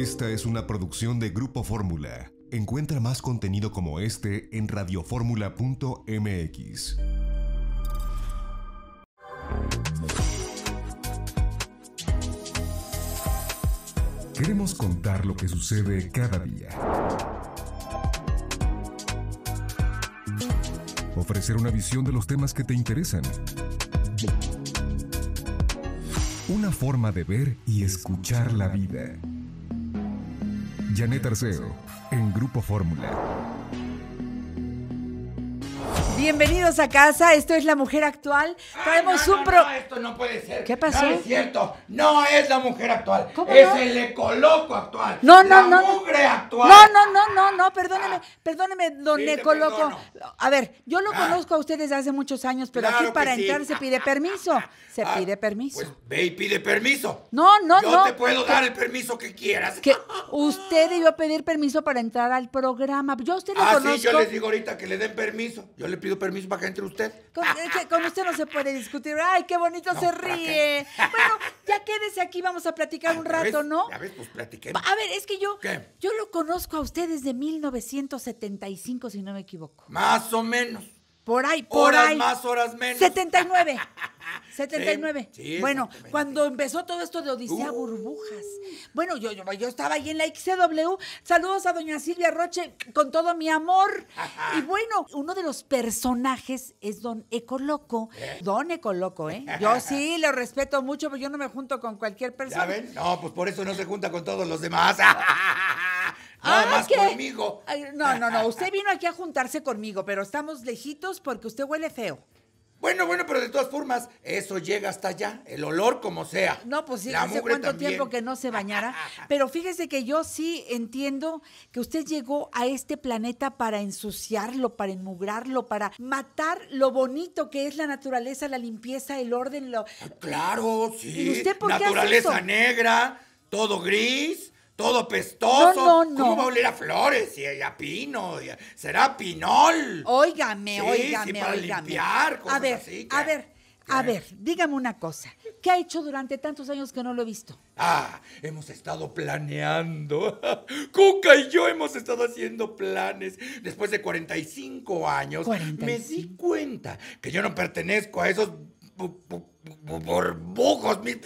Esta es una producción de Grupo Fórmula. Encuentra más contenido como este en radioformula.mx. Queremos contar lo que sucede cada día. Ofrecer una visión de los temas que te interesan. Una forma de ver y escuchar la vida. Janet Arceo, en Grupo Fórmula. Bienvenidos a casa, esto es La Mujer Actual. Traemos un pro... No, esto no puede ser. ¿Qué pasó? No es cierto, no es La Mujer Actual. ¿Cómo es el Ecoloco Actual. No, no, no, no, no, no, no, no, perdóneme, ah. perdóneme, don coloco A ver, yo lo ah. conozco a ustedes hace muchos años, pero aquí para entrar se pide permiso. Se ah, pide permiso. Pues, ve y pide permiso. No, no, no. Yo te puedo dar el permiso que quieras. Que usted debió pedir permiso para entrar al programa. Yo a usted lo conozco. Ah, sí, yo les digo ahorita que le den permiso. Yo le pido permiso para que entre usted. Con, usted no se puede discutir. Ay, qué bonito se ríe. Bueno, ya quédese aquí, vamos a platicar un rato, ¿no? A ver, pues platiquemos. A ver, es que yo... ¿Qué? Yo yo lo conozco a usted desde 1975, si no me equivoco. Más o menos. Por ahí, por horas más, horas menos. 79. 79. Sí, bueno, cuando empezó todo esto de Odisea uh. Burbujas. Bueno, yo, yo, estaba ahí en la XCW. Saludos a doña Silvia Roche con todo mi amor. Y bueno, uno de los personajes es don Ecoloco. ¿Eh? Don Ecoloco, ¿eh? Yo sí lo respeto mucho, pero yo no me junto con cualquier persona. ¿Saben? No, pues por eso no se junta con todos los demás. Nada ah, más conmigo. no, no, no. Usted vino aquí a juntarse conmigo, pero estamos lejitos porque usted huele feo. Bueno, bueno, pero de todas formas, eso llega hasta allá, el olor como sea. No, pues sí, hace cuánto tiempo que no se bañara. pero fíjese que yo sí entiendo que usted llegó a este planeta para ensuciarlo, para enmugrarlo, para matar lo bonito que es la naturaleza, la limpieza, el orden. Lo... Ah, claro, sí. ¿Y usted por naturaleza qué Naturaleza negra, todo gris todo pestoso. No, ¿Cómo va a oler a flores y a, pino? será pinol. Óigame, óigame, sí, para Limpiar, a ver, a ver, a ver, dígame una cosa. ¿Qué ha hecho durante tantos años que no lo he visto? Ah, hemos estado planeando. Cuca y yo hemos estado haciendo planes. Después de 45 años, me di cuenta que yo no pertenezco a esos burbujos.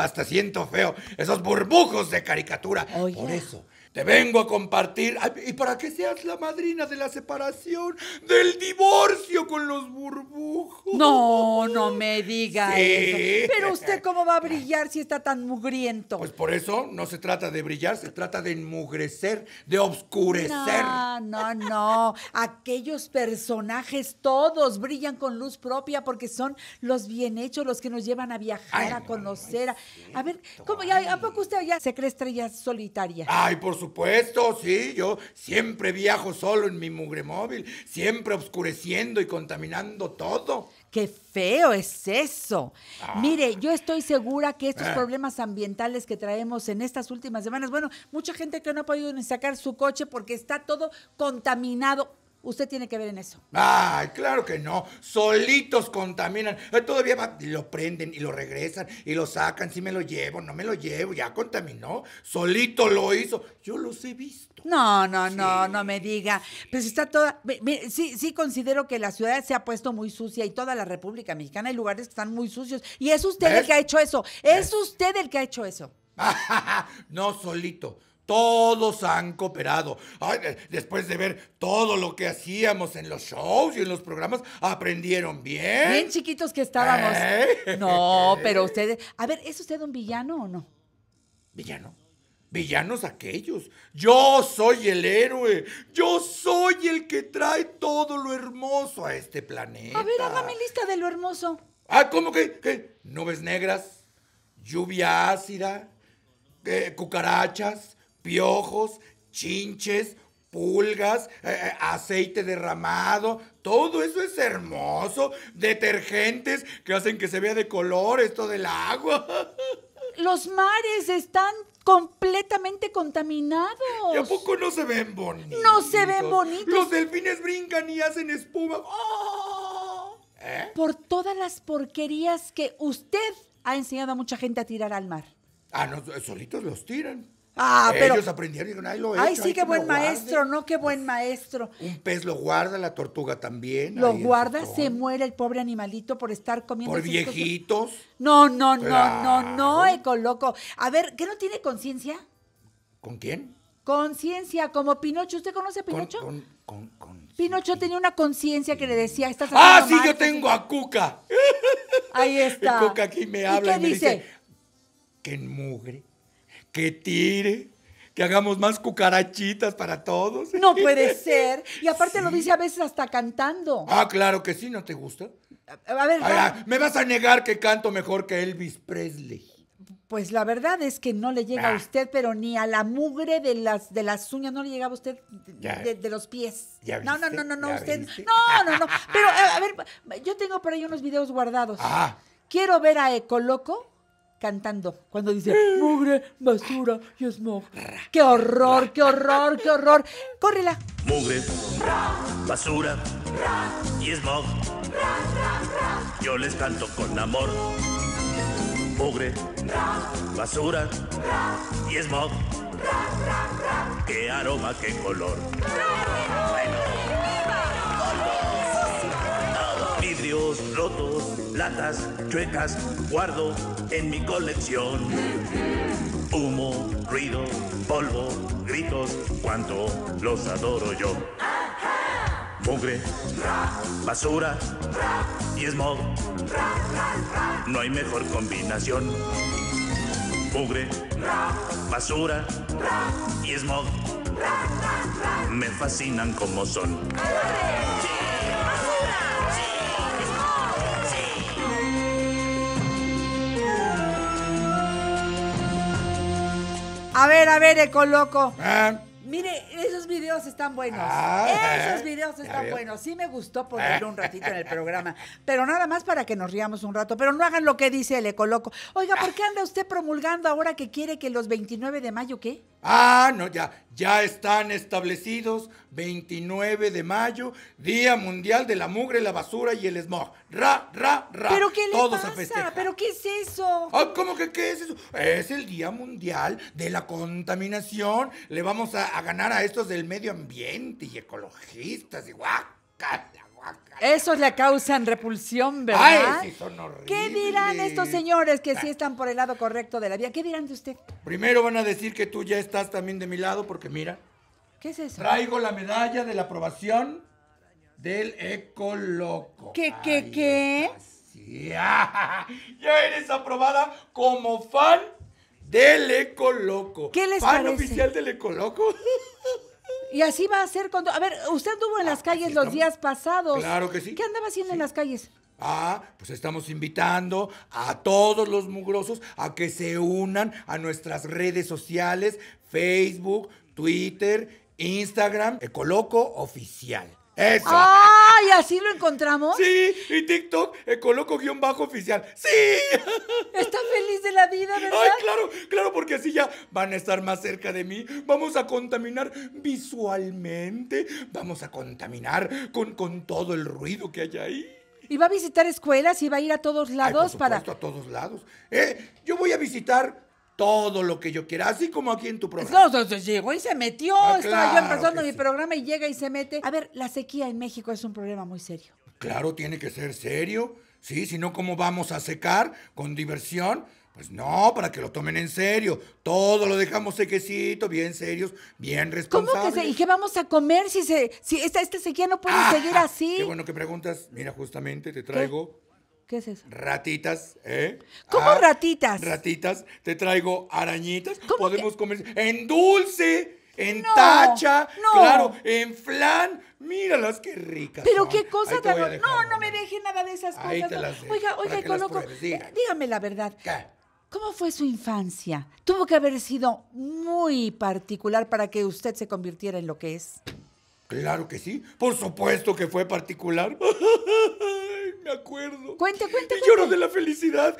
hasta siento feo esos burbujos de caricatura. Por eso te vengo a compartir. Y para que seas la madrina de la separación, del divorcio con los burbujos. No, no me diga eso. Pero usted, ¿cómo va a brillar si está tan mugriento? Pues por eso no se trata de brillar, se trata de enmugrecer, de obscurecer. No, no, no. Aquellos personajes todos brillan con luz propia porque son los bien hechos, los que nos llevan a viajar, a conocer. a ver, ¿cómo, ya, ¿a poco usted ya se cree estrella solitaria? Ay, por supuesto, sí, yo siempre viajo solo en mi mugre móvil, siempre oscureciendo y contaminando todo. ¡Qué feo es eso! Ah. Mire, yo estoy segura que estos ah. problemas ambientales que traemos en estas últimas semanas, bueno, mucha gente que no ha podido ni sacar su coche porque está todo contaminado. Usted tiene que ver en eso. Ay, claro que no. Solitos contaminan. Todavía lo prenden y lo regresan y lo sacan. Si me lo llevo, no me lo llevo. Ya contaminó. Solito lo hizo. Yo los he visto. No, no, no, no me diga. Pues está toda. Sí, sí considero que la ciudad se ha puesto muy sucia y toda la República Mexicana hay lugares que están muy sucios. Y es usted el que ha hecho eso. Es usted el que ha hecho eso. no, solito todos han cooperado. después de ver todo lo que hacíamos en los shows y en los programas, aprendieron bien. Bien chiquitos que estábamos. ¿Eh? No, pero ustedes... A ver, ¿es usted un villano o no? ¿Villano? Villanos aquellos. Yo soy el héroe. Yo soy el que trae todo lo hermoso a este planeta. A ver, hágame lista de lo hermoso. Ah, ¿cómo que? ¿Qué? Nubes negras, lluvia ácida, eh, cucarachas, piojos, chinches, pulgas, eh, eh, aceite derramado, todo eso es hermoso, detergentes que hacen que se vea de color esto del agua. Los mares están completamente contaminados. ¿Y a poco no se ven bonitos? No se ven bonitos. Los delfines brincan y hacen espuma. ¡Oh! ¿Eh? Por todas las porquerías que usted ha enseñado a mucha gente a tirar al mar. Ah, no, solitos los tiran. Ah, pero... Ellos aprendieron y dijeron, ay, lo he Ay, sí, qué buen maestro, no, qué buen maestro. Un pez lo guarda, la tortuga también. Lo guarda, se muere el pobre animalito por estar comiendo. Por viejitos. No, No, no, no, no, no, loco. A ver, ¿qué no tiene conciencia? ¿Con quién? Conciencia, como Pinocho. ¿Usted conoce a Pinocho? Con, con, Pinocho tenía una conciencia que le decía, estás Ah, sí, yo tengo a Cuca. Ahí está. Cuca aquí me habla ¿Y, me dice? dice que en mugre que tire, que hagamos más cucarachitas para todos. No puede ser. Y aparte lo dice a veces hasta cantando. Ah, claro que sí, ¿no te gusta? A, ver, ah, ¿me vas a negar que canto mejor que Elvis Presley? Pues la verdad es que no le llega a ah. usted, pero ni a la mugre de las de las uñas no le llegaba a usted de, los pies. No, no, no, no, no, usted. No, no, no. Pero a, ver, yo tengo por ahí unos videos guardados. Quiero ver a Ecoloco cantando cuando dice mugre, basura y smog. ¡Qué horror, qué horror, qué horror! ¡Córrela! Mugre, basura y smog. Yo les canto con amor. Mugre, basura y smog. ¡Qué aroma, qué color! Lotos, rotos, latas chuecas, guardo en mi colección. Humo, ruido, polvo, gritos, cuánto los adoro yo. Mugre, basura y smog. No hay mejor combinación. Mugre, basura y smog. Me fascinan como son. A ver, a ver, Ecoloco. Ah. Mire, esos videos están buenos. Ah, esos ah. videos están buenos. Sí me gustó ponerlo un ratito en el programa, pero nada más para que nos riamos un rato. Pero no hagan lo que dice el Ecoloco. Oiga, ¿por qué anda usted promulgando ahora que quiere que los 29 de mayo qué? Ah, no, ya, ya están establecidos 29 de mayo, Día Mundial de la Mugre, la Basura y el Smog. Ra, ra, ra. ¿Pero qué le Todos pasa? ¿Pero qué es eso? Ah, ¿Cómo que qué es eso? Es el Día Mundial de la Contaminación. Le vamos a, a ganar a estos del medio ambiente y ecologistas y guacala. Esos le causan repulsión, ¿verdad? Ay, sí son horribles. ¿Qué dirán estos señores que sí están por el lado correcto de la vía? ¿Qué dirán de usted? Primero van a decir que tú ya estás también de mi lado, porque mira. ¿Qué es eso? Traigo la medalla de la aprobación del Eco Loco. ¿Qué, qué, qué? Sí. ya eres aprobada como fan del Ecoloco. ¿Qué les fan oficial del Eco Loco? Y así va a ser cuando... A ver, usted anduvo en las ah, calles los días pasados. Claro que sí. ¿Qué andaba haciendo en las calles? Ah, pues estamos invitando a todos los mugrosos a que se unan a nuestras redes sociales, Facebook, Twitter, Instagram, Ecoloco Oficial. ¡Ay, así lo encontramos! Sí, y TikTok eh, coloco guión bajo oficial. ¡Sí! Está feliz de la vida, ¿verdad? Ay, claro, claro, porque así ya van a estar más cerca de mí. Vamos a contaminar visualmente. Vamos a contaminar con, con todo el ruido que hay ahí. ¿Y va a visitar escuelas y va a ir a todos lados por supuesto, para.? a todos lados. Eh, yo voy a visitar todo lo que yo quiera, así como aquí en tu programa. No, llegó y se metió. Ah, estaba yo empezando mi programa y llega y se mete. A ver, la sequía en México es un problema muy serio. Claro, tiene que ser serio, ¿sí? Si no, ¿cómo vamos a secar con diversión? Pues no, para que lo tomen en serio. Todo lo dejamos sequecito, bien serios, bien responsables. ¿Cómo que se, ¿Y qué vamos a comer si, se, si esta, esta sequía no puede ah, seguir ah, así? Qué bueno que preguntas. Mira, justamente te traigo ¿Qué es eso? Ratitas, ¿eh? ¿Cómo ah, ratitas? Ratitas, te traigo arañitas, podemos comer en dulce, en tacha, claro, en flan. Míralas, qué ricas. Pero qué cosa tan. no, no me deje nada de esas cosas. oiga, oiga, coloco. Eh, dígame. la verdad. ¿Cómo fue su infancia? Tuvo que haber sido muy particular para que usted se convirtiera en lo que es. Claro que sí, por supuesto que fue particular. acuerdo. Cuente, cuenta. Y lloro de la felicidad.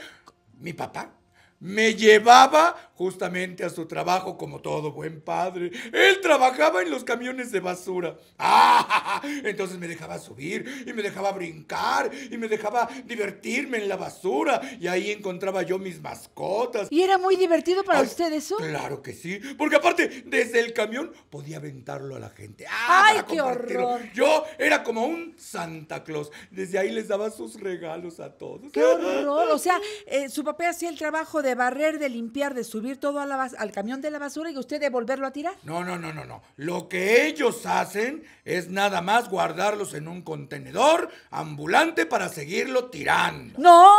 Mi papá me llevaba justamente a su trabajo como todo buen padre. Él trabajaba en los camiones de basura. ¡Ah! Entonces me dejaba subir y me dejaba brincar y me dejaba divertirme en la basura y ahí encontraba yo mis mascotas. ¿Y era muy divertido para usted eso? Claro que sí, porque aparte desde el camión podía aventarlo a la gente. Ah, ¡Ay, qué horror! Yo era como un Santa Claus. Desde ahí les daba sus regalos a todos. ¡Qué horror! O sea, eh, su papá hacía el trabajo de de barrer, de limpiar, de subir todo al camión de la basura y usted de volverlo a tirar. No, no, no, no, no. Lo que ellos hacen es nada más guardarlos en un contenedor ambulante para seguirlo tirando. ¡No!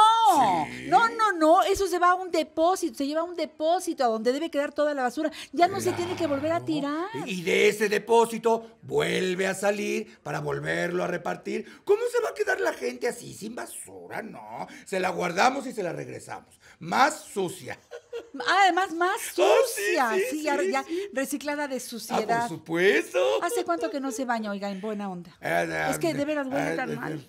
No, no, no, eso se va a un depósito, se lleva a un depósito a donde debe quedar toda la basura. Ya no se tiene que volver a tirar. Y de ese depósito vuelve a salir para volverlo a repartir. ¿Cómo se va a quedar la gente así sin basura? No, se la guardamos y se la regresamos. Más sucia. Además, más ah, sucia. sí, ya, reciclada de ah, suciedad. por supuesto. ¿Hace cuánto que no se baña, oiga, en buena onda? Ah, es que de veras tan mal.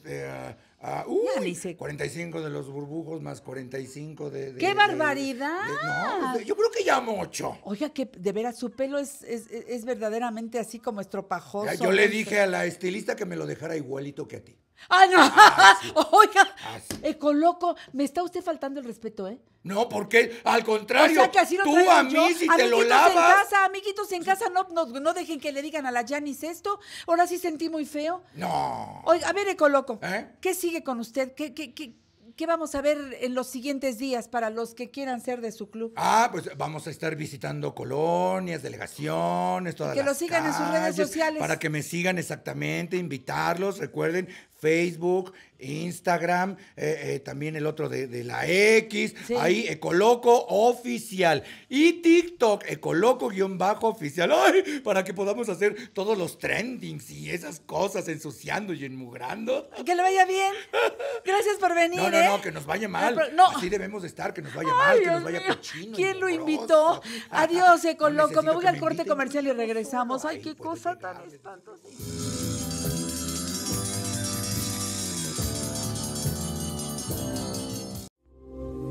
Ah, uy, 45 de los burbujos más 45 de... de ¡Qué barbaridad! Pues, yo creo que ya mucho. Oiga, que de veras su pelo es, es, verdaderamente así como estropajoso. yo le dije a la estilista que me lo dejara igualito que a ti. Ah, no. Ah, Oiga, ah, Ecoloco, eh, me está usted faltando el respeto, ¿eh? No, porque al contrario, tú a mí si te lo lavas. En casa, amiguitos en casa, no, no, dejen que le digan a la Janis esto. Ahora sí sentí muy feo. No. Oiga, a ver, Ecoloco, ¿Eh? ¿qué sigue con usted? ¿Qué, qué, qué, qué vamos a ver en los siguientes días para los que quieran ser de su club? Ah, pues vamos a estar visitando colonias, delegaciones, todas que Que lo sigan en sus redes sociales. Para que me sigan exactamente, invitarlos. Recuerden, Facebook, Instagram, eh, eh, también el otro de, la X, ahí Ecoloco Oficial y TikTok, Ecoloco-oficial, Para que podamos hacer todos los trendings y esas cosas ensuciando y enmugrando. Que le vaya bien. Gracias por venir. No, no, no, ¿eh? que nos vaya mal. Sí debemos estar, que nos vaya mal, que nos vaya mío. ¿Quién lo invitó? Adiós, Ecoloco. me voy al corte comercial y regresamos. Ay, Ay qué pues, cosa tan espantosa.